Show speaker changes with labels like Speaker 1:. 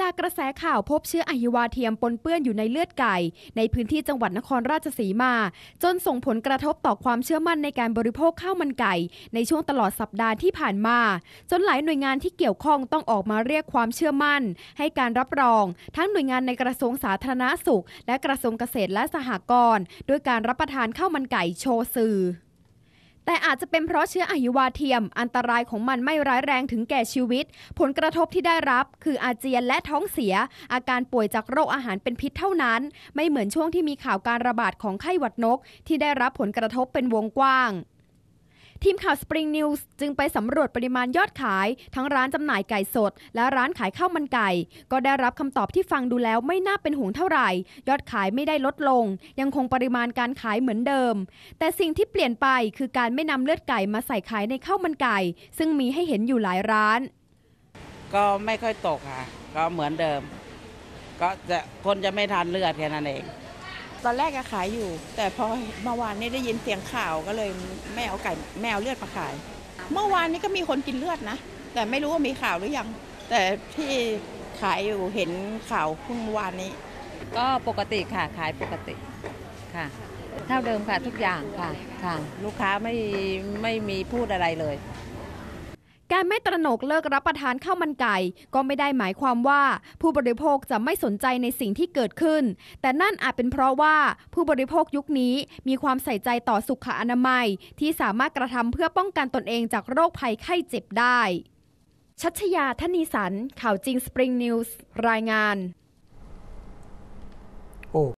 Speaker 1: จากกระแสข่าวพบเชื้ออหิวาเทียมปนเปื้อนอยู่ในเลือดไก่ในพื้นที่จังหวัดนครราชสีมา จนส่งผลกระทบต่อความเชื่อมั่นในการบริโภคข้าวมันไก่ในช่วงตลอดสัปดาห์ที่ผ่านมา จนหลายหน่วยงานที่เกี่ยวข้องต้องออกมาเรียกความเชื่อมั่นให้การรับรองทั้งหน่วยงานในกระทรวงสาธารณสุขและกระทรวงเกษตรและสหกรณ์ด้วยการรับประทานข้าวมันไก่โชว์สื่อแต่อาจจะเป็นเพราะเชื้ออหิวาเทียม อันตรายของมันไม่ร้ายแรงถึงแก่ชีวิต ผลกระทบที่ได้รับ คืออาเจียนและท้องเสีย อาการป่วยจากโรคอาหารเป็นพิษเท่านั้น ไม่เหมือนช่วงที่มีข่าวการระบาดของไข้หวัดนกที่ได้รับผลกระทบเป็นวงกว้างทีมข่าว Spring News จึงไปสำรวจปริมาณยอดขาย ทั้งร้านจำหน่ายไก่สด และร้านขายข้าวมันไก่ ก็ได้รับคำตอบที่ฟังดูแล้วไม่น่าเป็นห่วงเท่าไหร่ ยอดขายไม่ได้ลดลง ยังคงปริมาณการขายเหมือนเดิม แต่สิ่งที่เปลี่ยนไปคือการไม่นำเลือดไก่มาใส่ขายในข้าวมันไก่ ซึ่งมีให้เห็นอยู่หลายร้าน
Speaker 2: ก็ไม่ค่อยตกค่ะ ก็เหมือนเดิม ก็จะคนจะไม่ทานเลือดแค่นั้นเอง
Speaker 3: ตอนแรกก็ขายอยู่แต่พอเมื่อวานนี้ได้ยินเสียงข่าวก็เลยแม่เอาไก่แมวเลือดมาขาย เมื่อวานนี้ก็มีคนกินเลือดนะ แต่ไม่รู้ว่ามีข่าวหรือยัง แต่ที่ขายอยู่เห็นข่าวเมื่อวานนี้ ก็ปกติค
Speaker 2: ่ะขายปกติค่ะเท่าเดิมค่ะ ทุกอย่างค่ะค่ะ ลูกค้าไม่ไม่มีพูดอะไรเลย
Speaker 1: การไม่ตระหนกเลิกรับประทานข้าวมันไก่ ก็ไม่ได้หมายความว่าผู้บริโภคจะไม่สนใจในสิ่งที่เกิดขึ้น แต่นั่นอาจเป็นเพราะว่าผู้บริโภคยุคนี้มีความใส่ใจต่อสุขอนามัย ที่สามารถกระทำเพื่อป้องกันตนเองจากโรคภัยไข้เจ็บได้ ชัชยาธนีสัน ข่าวจริง สปริงนิวส์ รายงาน